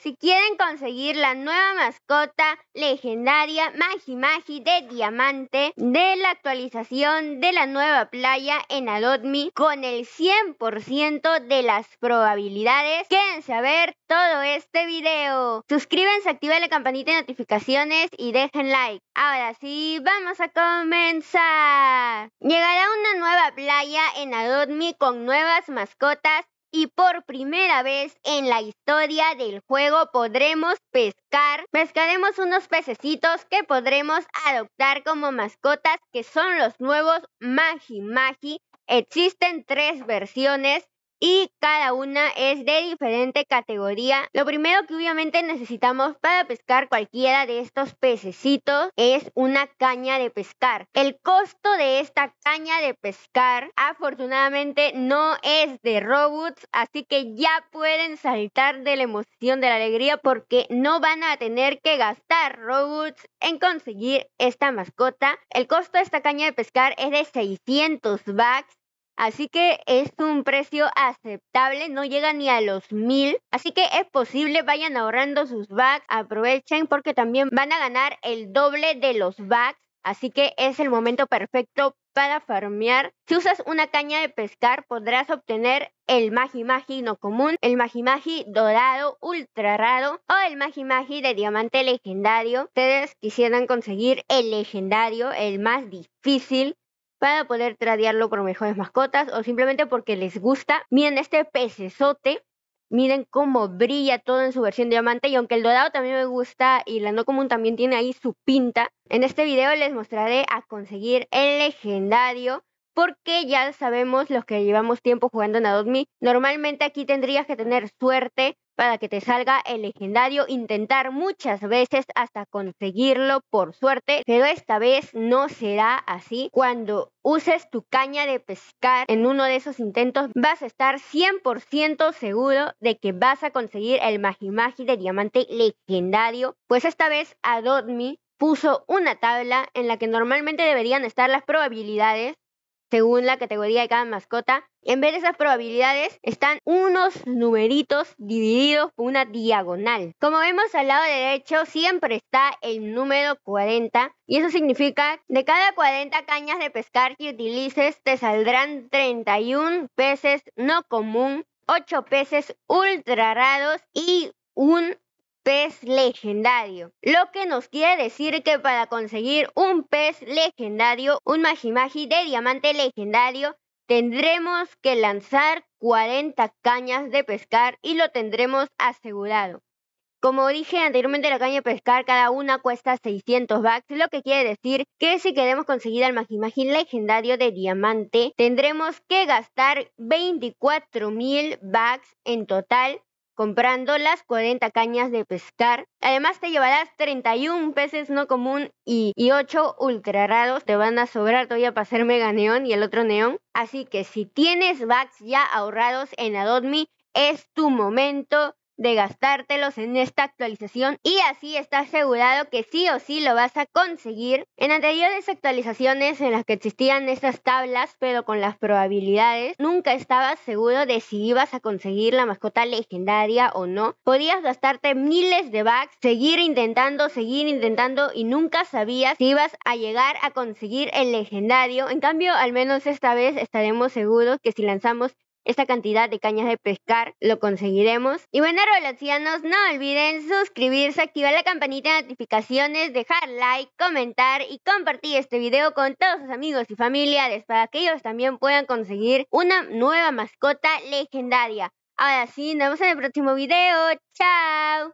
si quieren conseguir la nueva mascota legendaria Magi Magi de Diamante de la actualización de la nueva playa en Me con el 100% de las probabilidades, quédense a ver todo este video. Suscríbanse, activen la campanita de notificaciones y dejen like. Ahora sí, vamos a comenzar. Llegará una nueva playa en Me con nuevas mascotas y por primera vez en la historia del juego podremos pescar. Pescaremos unos pececitos que podremos adoptar como mascotas que son los nuevos Magi Magi. Existen tres versiones y cada una es de diferente categoría. Lo primero que obviamente necesitamos para pescar cualquiera de estos pececitos es una caña de pescar. El costo de esta caña de pescar afortunadamente no es de robots, así que ya pueden saltar de la emoción, de la alegría porque no van a tener que gastar robots en conseguir esta mascota. El costo de esta caña de pescar es de 600 bucks Así que es un precio aceptable, no llega ni a los mil. Así que es posible, vayan ahorrando sus bags, aprovechen porque también van a ganar el doble de los bags. Así que es el momento perfecto para farmear. Si usas una caña de pescar, podrás obtener el Magi Magi no común, el Magi Magi dorado ultra raro o el Magi Magi de diamante legendario. Ustedes quisieran conseguir el legendario, el más difícil para poder tradearlo por mejores mascotas o simplemente porque les gusta. Miren este pecesote, miren cómo brilla todo en su versión diamante y aunque el dorado también me gusta y la no común también tiene ahí su pinta, en este video les mostraré a conseguir el legendario porque ya sabemos los que llevamos tiempo jugando en Adobe Me, normalmente aquí tendrías que tener suerte para que te salga el legendario, intentar muchas veces hasta conseguirlo por suerte, pero esta vez no será así. Cuando uses tu caña de pescar en uno de esos intentos, vas a estar 100% seguro de que vas a conseguir el Magi de diamante legendario, pues esta vez Adotmi puso una tabla en la que normalmente deberían estar las probabilidades según la categoría de cada mascota. En vez de esas probabilidades están unos numeritos divididos por una diagonal. Como vemos al lado derecho siempre está el número 40 y eso significa de cada 40 cañas de pescar que utilices te saldrán 31 peces no común, 8 peces ultra raros y un pez legendario. Lo que nos quiere decir que para conseguir un pez legendario, un Majimaji de diamante legendario, tendremos que lanzar 40 cañas de pescar y lo tendremos asegurado. Como dije anteriormente, la caña de pescar cada una cuesta 600 bucks, lo que quiere decir que si queremos conseguir al Majimagi legendario de diamante, tendremos que gastar mil bucks en total comprando las 40 cañas de pescar. Además te llevarás 31 peces no común y, 8 ultra raros. Te van a sobrar todavía para hacer mega neón y el otro neón. Así que si tienes backs ya ahorrados en Adotme, es tu momento de gastártelos en esta actualización y así estás asegurado que sí o sí lo vas a conseguir. En anteriores actualizaciones en las que existían estas tablas pero con las probabilidades, nunca estabas seguro de si ibas a conseguir la mascota legendaria o no. Podías gastarte miles de bugs. seguir intentando, seguir intentando y nunca sabías si ibas a llegar a conseguir el legendario. En cambio, al menos esta vez estaremos seguros que si lanzamos esta cantidad de cañas de pescar lo conseguiremos. Y bueno, relacianos, no olviden suscribirse, activar la campanita de notificaciones, dejar like, comentar y compartir este video con todos sus amigos y familiares para que ellos también puedan conseguir una nueva mascota legendaria. Ahora sí, nos vemos en el próximo video. ¡Chao!